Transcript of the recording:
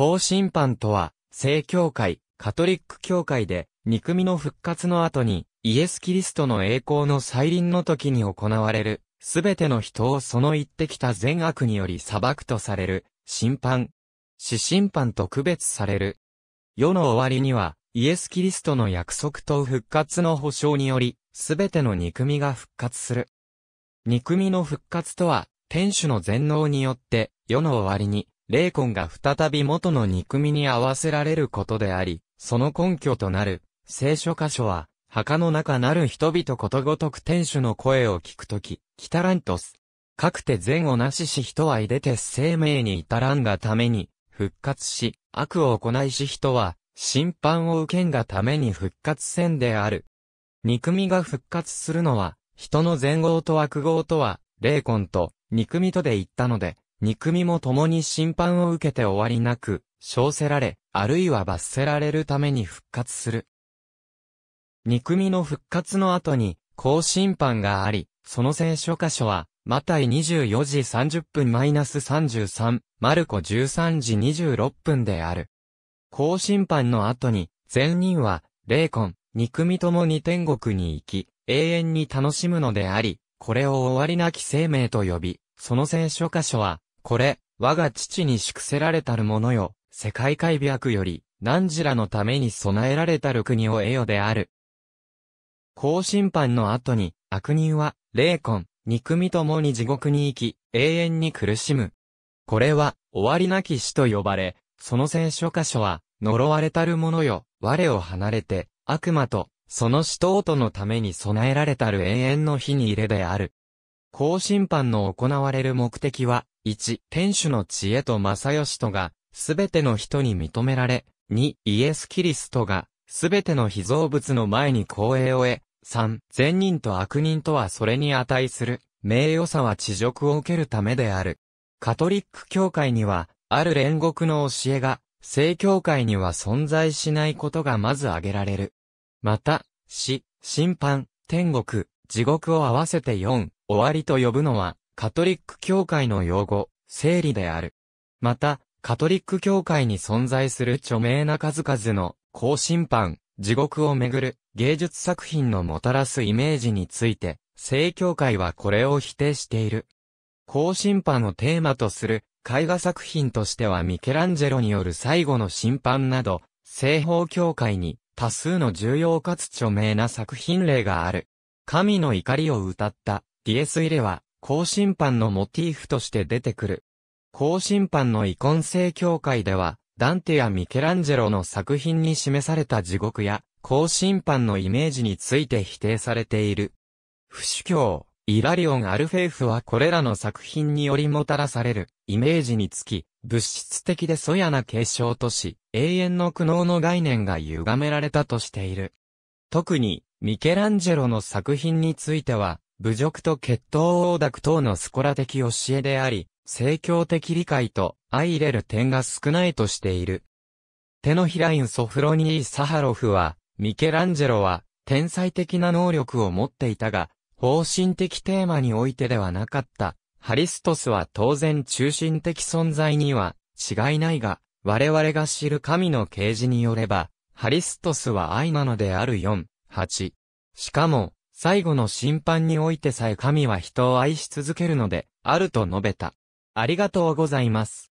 高審判とは、正教会、カトリック教会で、憎みの復活の後に、イエス・キリストの栄光の再臨の時に行われる、すべての人をその言ってきた善悪により裁くとされる、審判。死審判と区別される。世の終わりには、イエス・キリストの約束と復活の保証により、すべての憎みが復活する。憎みの復活とは、天主の全能によって、世の終わりに、霊魂が再び元の憎みに合わせられることであり、その根拠となる、聖書箇所は、墓の中なる人々ことごとく天主の声を聞くとき、来たらんとす。かくて善をなしし人はいでて生命に至らんがために、復活し、悪を行いし人は、審判を受けんがために復活せんである。憎みが復活するのは、人の善業と悪業とは、霊魂と、憎みとで言ったので、憎みも共に審判を受けて終わりなく、称せられ、あるいは罰せられるために復活する。憎みの復活の後に、高審判があり、その聖書箇所は、マタイ24時30分マイナス33、マルコ13時26分である。高審判の後に、善人は、霊魂、憎みともに天国に行き、永遠に楽しむのであり、これを終わりなき生命と呼び、その聖書箇所は、これ、我が父に祝せられたるものよ、世界開白より、汝らのために備えられたる国を得よである。高審判の後に、悪人は、霊魂、憎みともに地獄に行き、永遠に苦しむ。これは、終わりなき死と呼ばれ、その聖書箇所は、呪われたるものよ、我を離れて、悪魔と、その死闘とのために備えられたる永遠の火に入れである。高審判の行われる目的は、1、天主の知恵と正義とが、すべての人に認められ、2、イエス・キリストが、すべての被造物の前に光栄を得、3、善人と悪人とはそれに値する、名誉さは恥辱を受けるためである。カトリック教会には、ある煉獄の教えが、正教会には存在しないことがまず挙げられる。また、死、審判、天国、地獄を合わせて4、終わりと呼ぶのは、カトリック教会の用語、整理である。また、カトリック教会に存在する著名な数々の、高審判、地獄をめぐる芸術作品のもたらすイメージについて、正教会はこれを否定している。高審判をテーマとする絵画作品としてはミケランジェロによる最後の審判など、西方教会に多数の重要かつ著名な作品例がある。神の怒りを歌ったディエスイレは高審判のモチーフとして出てくる。高審判の遺恨性教会では、ダンテやミケランジェロの作品に示された地獄や、高審判のイメージについて否定されている。不主教、イラリオン・アルフェイフはこれらの作品によりもたらされる、イメージにつき、物質的で素やな継承とし、永遠の苦悩の概念が歪められたとしている。特に、ミケランジェロの作品については、侮辱と血統王諾等のスコラ的教えであり、政教的理解と相入れる点が少ないとしている。手のひらインソフロニー・サハロフは、ミケランジェロは、天才的な能力を持っていたが、方針的テーマにおいてではなかった。ハリストスは当然中心的存在には違いないが、我々が知る神の啓示によれば、ハリストスは愛なのである4、8。しかも、最後の審判においてさえ神は人を愛し続けるので、あると述べた。ありがとうございます。